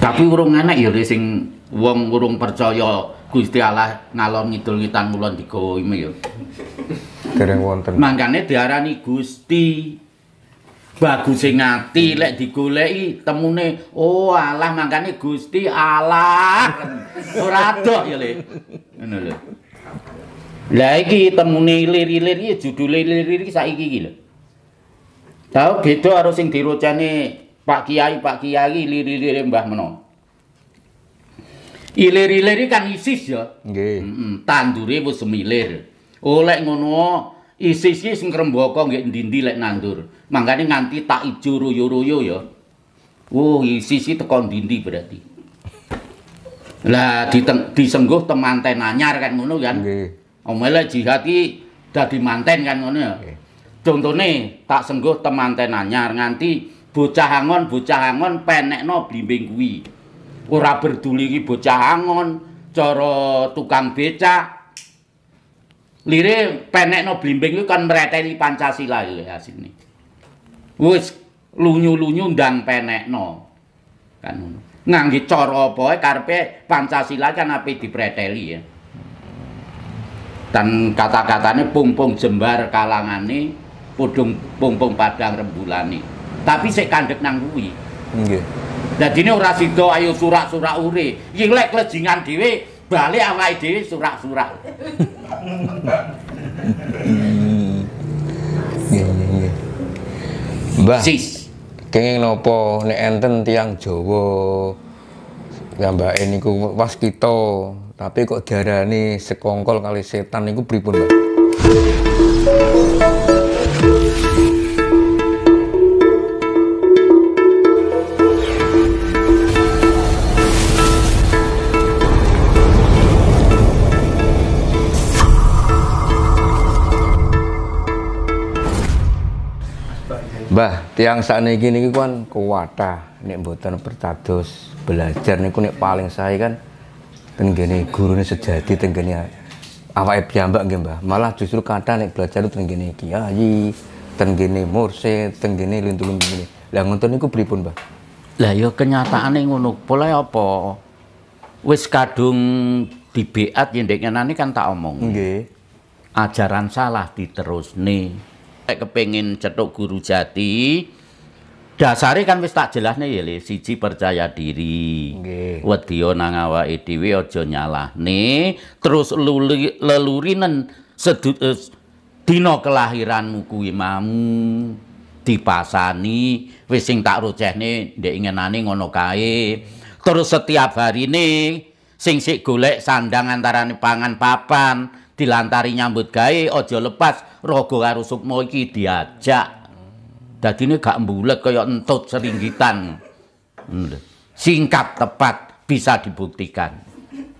Tapi urung enak ya sing wong urung percaya Gusti Allah ngalon ngidul ngitan mulon digawa ime ya. Dereng wonten. Mangkane diarani Gusti bagus sing ati lek digoleki temune oh Allah mangkane Gusti Allah. Ora adoh ya le. Ngono lho. Lah iki temune lir-lir iki judule lir-lir saiki iki lho. Tau beda harus sing dirocane Pak Kiai, Pak Kiai, lirilir Mbah Meno. Ilir-ilir kan isis ya. Nggih. Mm -mm, tandure wis semilir. Oleh oh, ngono isis iki sing kremboko nggih ndindi lek nandur. Mangkane nganti tak ijo royo-royo ya. Oh, isis iki teko ndindi berarti. Lah disengguh temanten anyar kan ngono kan. Nggih. Omele jihad iki dadi manten kan ngono ya. Contone tak sengguh temanten anyar nganti bocah angon bocah angon penekno blimbing kuwi ora berduli iki bocah angon coro tukang becak lire penekno blimbing kuwi kan mereteli Pancasila ya asine wis lunyu-lunyu ndang penekno kan ngono coro boy karpe karepe Pancasila kan ape dipreteli ya dan kata-katanya pung-pung jembar ini pudung pung-pung padang ini tapi saya kandek nang kuwi nggih dadine ora sida ayo surak-surak ure lek lejingan dhewe bali awake dhewe surak-surak Mbah sis kenging napa nek enten tiang Jawa gambake niku waskita tapi kok diarani sekongkol kali setan niku pripun Mbah tiang saat ini gini kan kuwata nek buatan bertados belajar nih nek paling saya kan guru ini sejati apa apa piyambak nggih Mbah malah justru kata nek belajar tenggini kiai tenggini morse tenggini lintu-lintu ngene lah ngoten niku pripun Mbah lah ya yang ngunuk pola apa wis kadung dibiat yen ya ndek kan tak omong nggih ajaran salah diterus nih. nek kepengin cetuk guru jati dasare kan wis tak jelasne ya le siji percaya diri nggih wedi nang awake dhewe aja nyalahne terus leluri nen sedut eh, dina kelahiranmu kuwi mamu dipasani wis sing tak rocehne ndek ngenani ngono kae terus setiap hari ini sing sik golek sandang antarane pangan papan dilantari nyambut gawe aja lepas rogo karo sukma iki diajak. ini gak mbulet kaya entut seringgitan. Hmm, Singkat tepat bisa dibuktikan.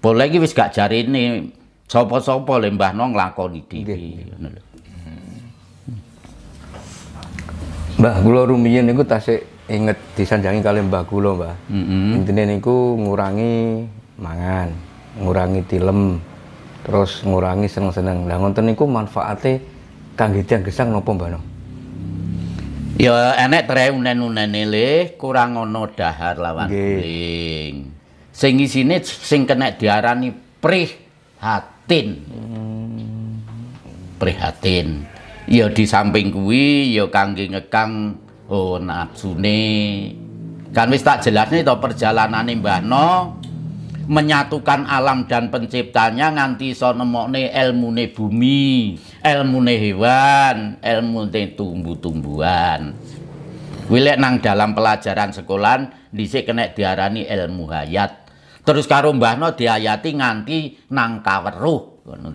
Boleh iki wis gak jarine sapa-sapa le Mbah Nong lakoni dhewe. Mbah kula rumiyin niku tasik inget disanjangi kali Mbah kula, Mbah. Mm -hmm. Intine niku ngurangi mangan, ngurangi tilem, terus ngurangi seneng-seneng lah ngonteniku niku manfaatnya kangge tiyang gesang napa Mbak Nom? Ya enek tre unen-unen e, le kurang ono dahar lawan kuring. Sing isine sing kena diarani prihatin. Hmm. Prihatin. Ya di samping kuwi ya kangge ngekang oh nafsune. Kan wis tak jelasne to perjalanan Mbah No menyatukan alam dan penciptanya nganti iso nemokne elmune bumi, elmune hewan, elmune tumbuh-tumbuhan. Kuwi nang dalam pelajaran sekolah dhisik kena diarani ilmu hayat. Terus karo mbahno diayati nganti nang kaweruh ngono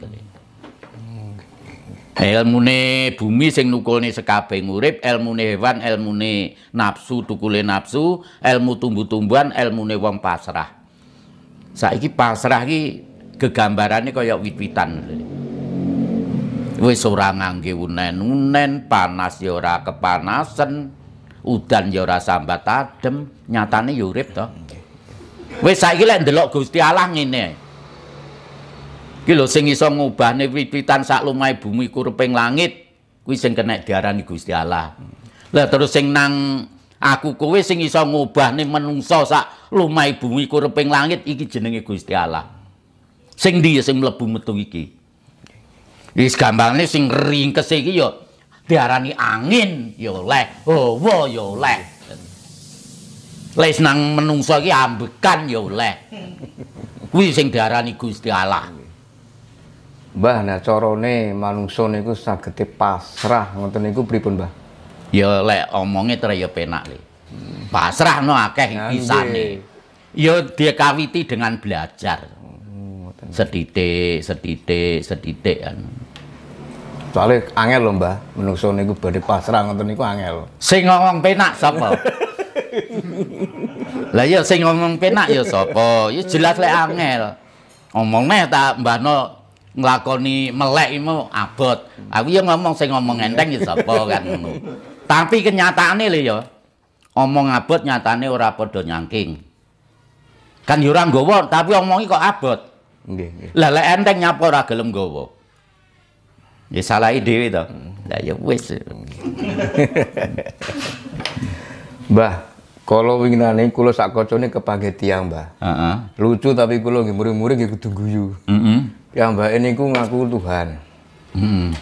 Elmune bumi sing nukulne sekabeh urip, elmune hewan, elmune nafsu, tukule nafsu, ilmu tumbuh-tumbuhan, elmune wong pasrah. Saiki pasrah iki gegambarane kaya wit-witan. Wis ora ngangge unen, unen panas ya ora kepanasen, udan ya ora sambat adem, nyatane ya urip to. Wis saiki lek ndelok Gusti Allah ngene. Iki lho sing iso ngubahne wit-witan sak lumai bumi kurupeng langit, kuwi sing kena diarani Gusti Allah. Lah terus sing nang Aku kowe sing isa ngobahne menungso sak lumai bumi kureping langit iki jenenge Gusti Allah. Sing ndi sing mlebu metu iki? Wis gambange sing ringkes iki ya diarani angin ya oleh, hawa ya oleh. Lek nang menungso iki ambekan ya oleh. Kuwi sing diarani Gusti Allah. Mbah, nah carane manungsa niku sagete pasrah ngoten niku pripun, Mbah? ya lek omongnya tre ya penak le. Pasrah no akeh pisane. Ya kawiti dengan belajar. Sedidik, sedidik, sedidik kan. Soale angel lho, Mbah. Menungso gue beri pasrah ngoten niku angel. Sing ngomong penak sapa? Lah ya sing ngomong penak ya sapa? Ya jelas lek angel. Omongnya tak Mbah no nglakoni melek itu abot. Aku ya ngomong sing ngomong enteng ya sapa kan tapi kenyataannya lho ya. Omong abot nyatane ora padha nyangking. Kan yo ya ora nggawa, tapi omongi kok abot. Nggih, nggih. Lah lek enteng nyapa ora gelem nggawa. Ya salah dhewe to. Lah ya wis. Mbah, kalau winginane kula sak kocone kepangge tiang, Mbah. Heeh. Lucu tapi kula nggih muring-muring nggih kudu guyu. Heeh. Ya Mbah ini ku ngaku Tuhan. Heeh.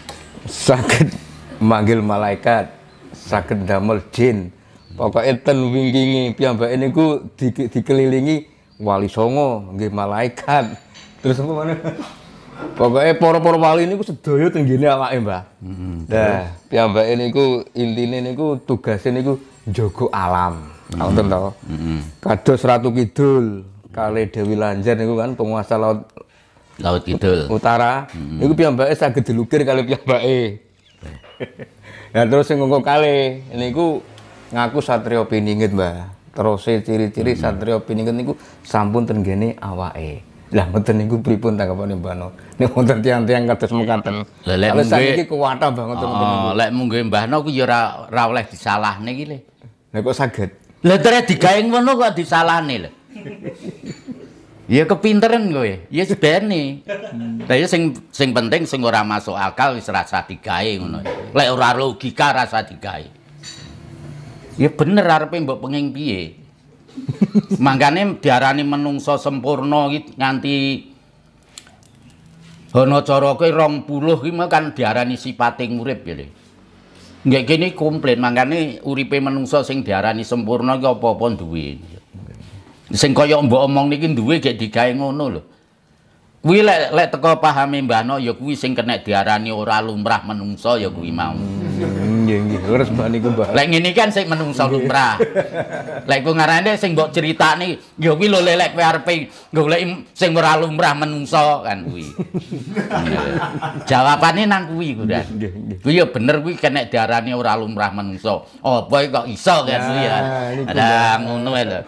Sakit manggil malaikat saged damel jin. Pokoke ten wingkinge piyambake niku di, dikelilingi wali songo nggih malaikat. Terus apa mana? E poro poro wali ini ku sedoyo awake, Mbah. Mm -hmm. Nah, piyambake ini ku niku ini ku njogo alam. ku mm -hmm. to. Mm -hmm. Kados Ratu Kidul, Kale Dewi Lanjar ku kan penguasa laut Laut Kidul. Utara. Mm -hmm. Niku sangat sakit dilukir kali Bae. Ya terus sing kali kali niku ngaku Satrio Piningit, Mbah. Terus ciri-ciri hmm. Satrio Piningit niku sampun tenggene awake. Lah mboten niku pripun tanggapane Mbah No? Nek wonten tiang-tiang kados mekaten. Hmm. Lah lek mungkin saiki kuwata Mbah ngoten niku. lek mungkin Mbah No ku ya ora ora oleh disalahne iki lho. Lah kok saged? Lah terus digawe ngono kok disalahne lho. Iya kepinteran gue, iya sebene. Tapi ya sing sing penting sing ora masuk akal wis rasah digawe ngono. lek ora logika rasa digawe. Ya bener arepe mbok pengen piye? Mangkane diarani menungso sempurna iki nganti ana cara kowe 20 iki kan diarani sipating urip ya. Nggih kene komplit mangkane uripe menungso sing diarani sempurna iki apa-apa duwe. Sing kaya mbok omong niki duwe gek digawe ngono lho. kuwi lek lek teko pahami Mbah No ya kuwi sing kena diarani ora lumrah menungso ya kuwi mau. Hmm, nggih nggih, leres Mbah niku Mbah. Lek ngene kan sing menungso lumrah. Lek ku ngarane sing mbok critani ya kuwi lho lek kowe arep golek sing ora lumrah menungso kan kuwi. Jawabane nang kuwi ku Dan. Kuwi ya bener kuwi kena diarani ora lumrah menungso. Apa kok iso kan ya, kuwi ya. Ada ngono lho.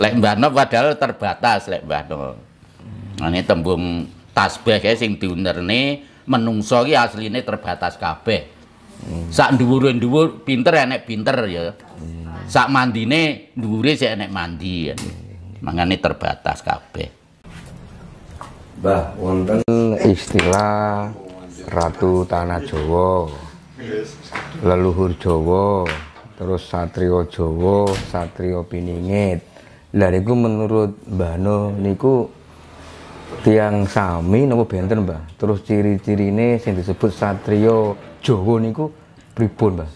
Lek Mbah No padahal terbatas lek Mbah No. Ini tembung tasbih kae sing nih menungso ki asline terbatas kabeh. Hmm. Sak dhuwur-dhuwur pinter enek ya pinter ya. Hmm. Sak nih dhuwure sih enek mandi. Ya. Mangane terbatas kabeh. Bah, wonten istilah Ratu Tanah Jawa. Leluhur Jawa, terus Satrio Jawa, Satrio Piningit. Lah menurut Mbah niku tiang sami nopo benten mbah terus ciri-ciri ini yang disebut satrio jowo niku pripun mbah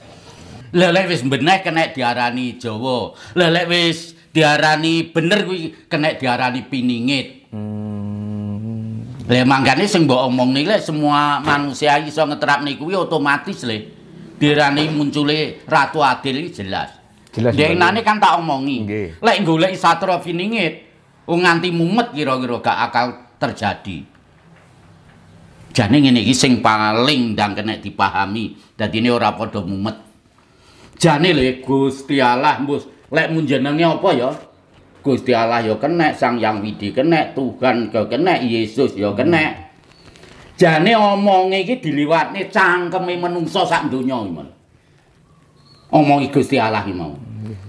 lelek wis benek kena diarani jowo lelek wis diarani bener kuwi kena diarani piningit hmm. le manggane sing mbok omong nih le semua manusia iso ngeterap niku kuwi otomatis le diarani munculi ratu adil jelas jelas dia nane kan tak omongi okay. le golek satrio piningit Ung nganti mumet kira-kira gak akal terjadi. Jadi ini sing paling dan kena dipahami. Dan ini orang mumet. Jadi le Gusti Allah bus lek munjenenge apa ya? Gusti Allah ya kena sang yang widi kena Tuhan ke kena Yesus ya kena. Jadi omong ini diliwat nih cangkemi menungso sak dunia ini. Omong Gusti Allah ini mau.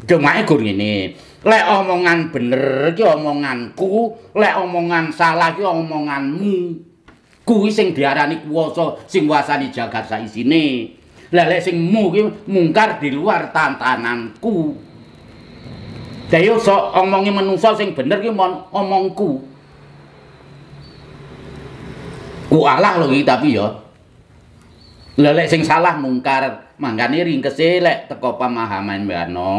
Cuma ini lek omongan bener iki omonganku lek omongan salah iki omonganmu kuwi sing diarani kuwasa sing wasani jagat sak isine lek lek sing mu iki mungkar di luar tantananku dayo so omongi menungso sing bener iki mon omongku ku alah lho iki tapi ya lek sing salah mungkar mangkane ringkese lek teko pemahaman mbano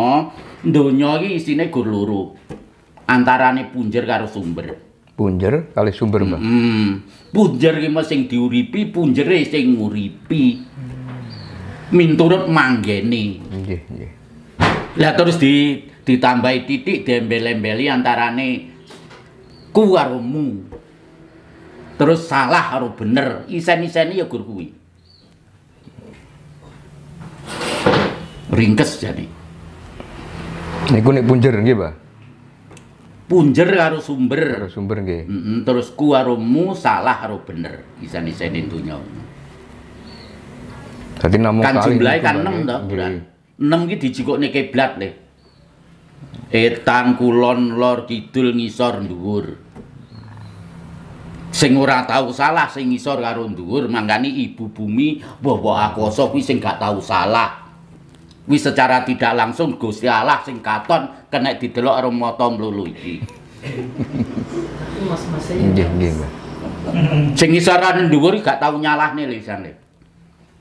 donya iki isine gur loro. Antarane punjer karo sumber. Punjer kali sumber, Mbak. Punjer iki mesti sing diuripi, punjere sing nguripi. Minturut manggene. Nggih, nggih. Lah terus di, ditambahi titik dembel-embeli antarane ku karo mu. Terus salah karo bener, isen-iseni ya gur kuwi. Ringkes jadi. Niku nah, nek punjer nggih, Pak. Punjer karo sumber. Karo sumber nggih. Mm -mm, terus ku karo mu salah karo bener. Isan-isane donya. Dadi namung kan jumlahe kan 6 to, Bulan. 6 iki kayak kiblat le. Etan kulon lor kidul ngisor dhuwur. Sing ora tau salah sing ngisor karo dhuwur ibu bumi bobo akoso kuwi sing gak tau salah wis secara tidak langsung Gusti Allah sing katon kena didelok karo mata mlulu iki. Nggih, nggih. Sing isarane dhuwur gak tau nyalahne lisane.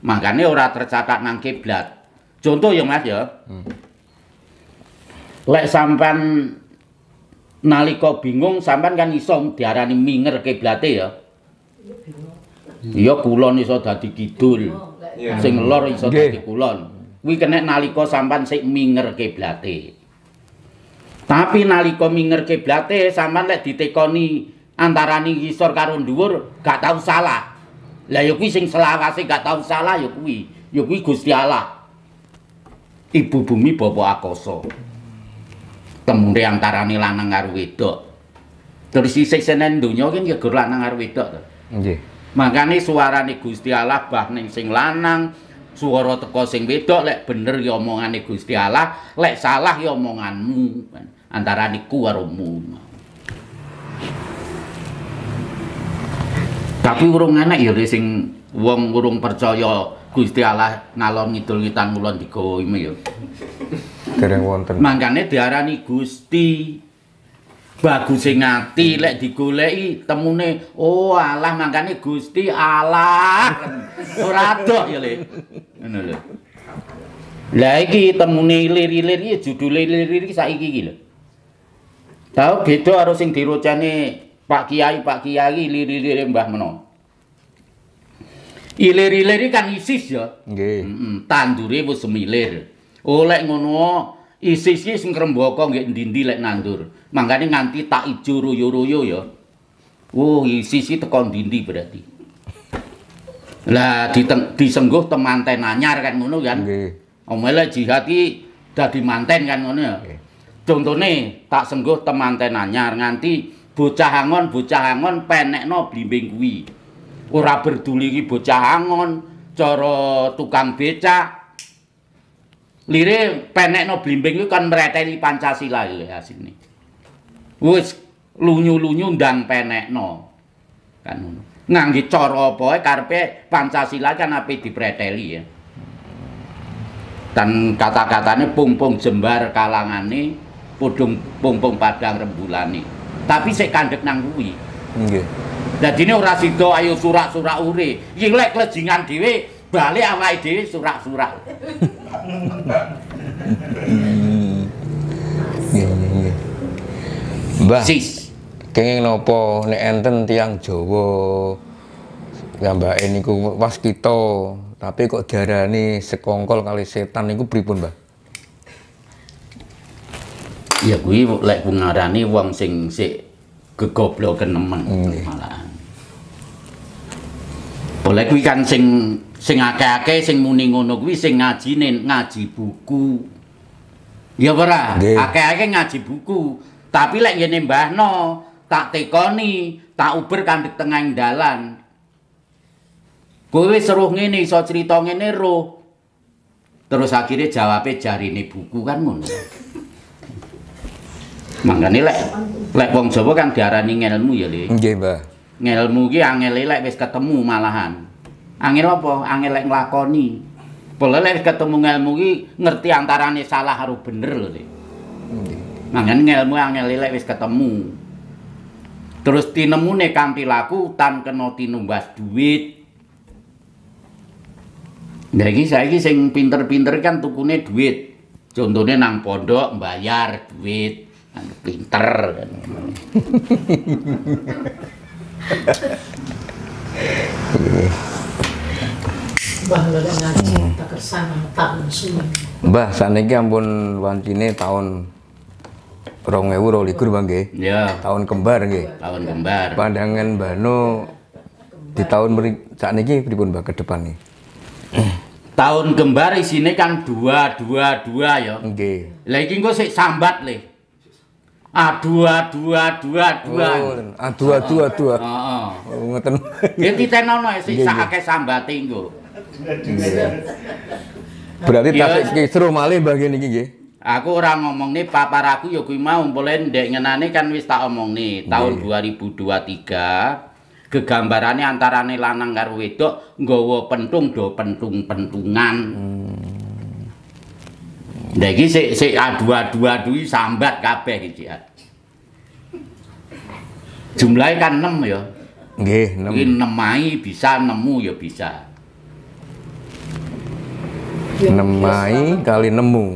Makane ora tercatat nang kiblat. Contoh ya Mas ya. Hmm. Lek sampean nalika bingung sampean kan iso diarani minger kiblate ya. Iya kulon iso dadi kidul. Iya. Sing lor iso dadi kulon kuwi kena nalika sampan sik minger kiblate. Tapi nalika minger kiblate sampan lek ditekoni antarane ngisor karo dhuwur gak tau salah. Lah ya kuwi sing selawase gak tau salah ya kuwi. Ya kuwi Gusti Allah. Ibu bumi bapak akoso. Temure antarane lanang karo wedok. Terus isih senen donya ki ya gur lanang karo wedok to. Nggih. Makane suarane Gusti Allah bah ning sing lanang suara teko sing wedok lek bener ya omongane Gusti Allah lek salah ya omonganmu antara niku karo tapi urung enak ya sing wong urung percaya Gusti Allah ngalon ngidul ngitan ngulon digawa ime dereng wonten mangkane diarani Gusti bagus sing ati lek digoleki temune oh alah mangkane Gusti alah ora adoh ya le ngono lho la iki temune lir-lir iki judule lir-lir iki saiki iki lho tau beda karo sing dirocane Pak Kiai Pak Kiai lir-lir Mbah Meno ilir-lir kan isis ya nggih heeh tandure wis semilir oleh oh, ngono Isi-isi sing krembaka nggih lek nandur. Mangkane nganti tak ijo royo-royo ya. Oh, isi-isi teko ndi berarti. Lah disengguh temanten anyar kan ngono kan. Nggih. Omele jihad ki dadi manten kan ngono ya. Contone tak sengguh temanten anyar nganti bocah angon bocah angon penekno blimbing kuwi. Ora berduli iki bocah angon cara tukang becak lire penekno blimbing itu kan mreteli Pancasila ya sini, Wis lunyu-lunyu penek penekno. Kan ngono. coro boy karpe Pancasila kan di preteli ya. Dan kata-katanya pung-pung jembar kalangan pudung pung-pung padang rembulane. Tapi saya kandek nang jadi Nggih. orang ora ayo surak-surak uri, Iki lek klejingan bali awake dhewe surak-surak. Iya, iya, iya. Mbah. Sis. Kenging napa nek enten tiyang Jawa piyambake niku waskita, tapi kok diarani sekongkol kali setan niku pripun, Mbah? Ya kuwi lek ngarani wong sing sik kegobloken nemen mm. malahan. Oleh gue kan sing sing akeh-akeh sing muni ngono kuwi sing ngajine ngaji buku. Ya ora, akeh-akeh ngaji buku. Tapi lek ngene mbahno, tak tekoni, tak uber di tengah dalan. Kowe seruh ngene iso crita ngene roh. Terus akhirnya jawabe jarine buku kan ngono. Mangane lek lek wong Jawa kan diarani ngelmu ya, Le. Nggih, Mbah. Ngelmu ki angel lek wis ketemu malahan. Angel apa? Angel lek nglakoni. Pola lek ketemu ngelmu ki ngerti antarane salah karo bener lho, Dik. Mangan ngelmu angel lek wis ketemu. Terus tinemune kanthi laku tanpa kena tinumbas duit. Lah iki saiki sing pinter-pinter kan tukune duit. Contone nang pondok mbayar duit. pinter Mbah hmm. saniki ampun wancine tahun rong ewu rong likur bang nggih. Ya. Tahun kembar nggih. Tahun kembar. Pandangan Mbah No di tahun ini, pripun Mbah ke depan nih? Tahun kembar isine kan dua dua dua ya. Nggih. Lah iki engko sik sambat le. dua dua dua dua. Adu dua dua oh, anu. Heeh. Oh, ngoten. Ya titenono sik sak akeh sambate engko. Iya. Berarti iya. tasik seru malih bagian iki nggih. Aku orang ngomong nih papa aku ya kuwi mau mulai ndek ngenane kan wis tak omong nih tahun 2023 gegambarane nih lanang karo wedok nggawa pentung do pentung-pentungan. Hmm. Lah iki sik sik adu-adu aduhi sambat kabeh iki. Jumlahnya kan 6 ya. Nggih, 6. Iki 6 bisa nemu ya bisa. Iya. nemai iya, kali nemu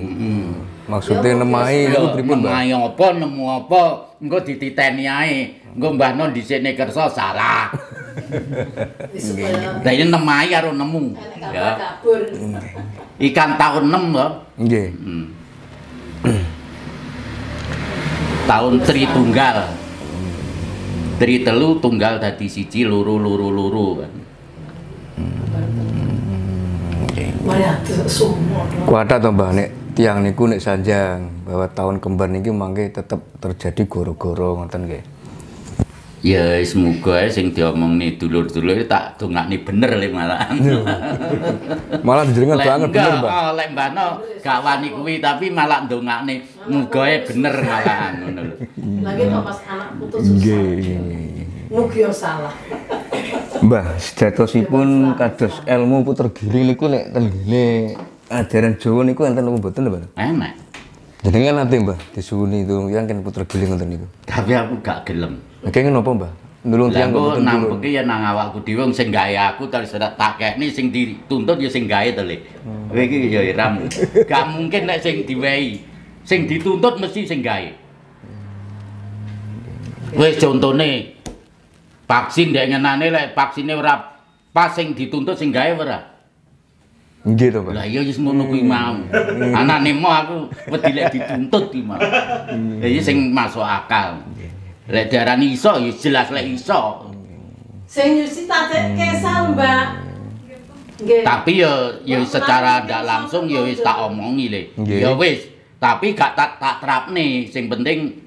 maksudnya iya, nemai itu pripun nemai apa nemu apa engko dititeni ae engko mbah non sini kersa salah Lah ini nemai karo nemu ya ikan tahun 6 kok ya. nggih hmm. tahun tri tunggal tri telu tunggal dadi siji luru luru luru kan atau mbak nek tiang niku nek sanjang bahwa tahun kembar niki mangke tetap terjadi goro-goro ngoten nggih. Ya semoga sing diomongne dulur-dulur tak nih bener lima malah. malah jenengan banget bener, Mbak. Oh, lek mbakno gak wani kuwi tapi malah dongakne muga bener malah ngono lho. Lagi kok pas anak putus susah. Nggih. salah. Mbah, pun kados ilmu puter giri niku nek tenggene ajaran Jawa niku enten apa mboten, Mbah? Enak. Jenengan nanti Mbah, disuwuni itu yang kan puter giling ngoten niku. Tapi aku gak gelem. Lah kene Mbah? Nulung tiyang kok nampeki ya nang awakku dhewe sing gawe aku sedak tak nih sing dituntut ya sing gawe to, Le. Hmm. Kowe iki ya iram. Gak mungkin nek sing diwehi. Sing dituntut mesti sing gawe. Hmm. Wis contone vaksin dek ngenane lek vaksine ora pas sing dituntut sing gawe ora. Nggih to, Pak. Lah iya wis ngono kuwi hmm. mau. Anane mau aku wedi lek dituntut ki mau. Ya hmm. iya sing masuk akal. Lek diarani iso ya jelas lek iso. Sing nyusi tate kesal, hmm. Mbak. Tapi yo yo secara ndak langsung yo wis tak omongi le. Ya wis, tapi gak tak tak trapne, sing penting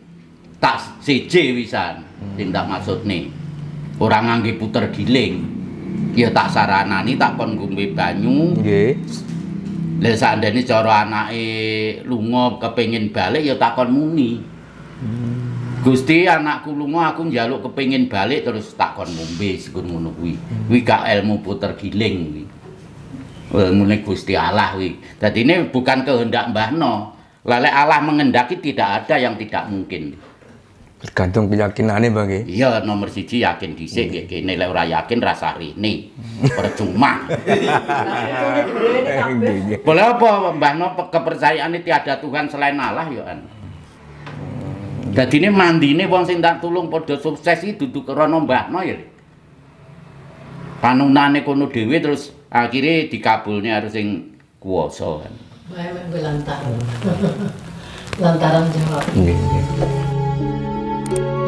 tak siji wisan. Sing tak maksudne. Hmm. orang ngangge puter giling ya tak saranani tak kon ngombe banyu nggih lha sandene cara anake lunga kepengin balik ya takon muni hmm. Gusti anakku lunga aku njaluk kepengin balik terus takon ngombe sekun ngono kuwi kuwi gak ilmu puter giling kuwi ilmune Gusti Allah kuwi ini bukan kehendak mbahno lale Allah mengendaki tidak ada yang tidak mungkin Tergantung keyakinane, Bang. Iya, nomor siji yakin dhisik nggih kene lek ora yakin rasa rene. Percuma. Boleh apa mbahno kepercayaane tiada Tuhan selain Allah yo kan. Dadine mandine wong sing tak tulung padha sukses iki dudu karena mbahno ya. Panunane kono dhewe terus akhirnya dikabulne harus sing kuwasa kan. Bae lantaran. Lantaran jawab. Nggih, nggih. Thank you.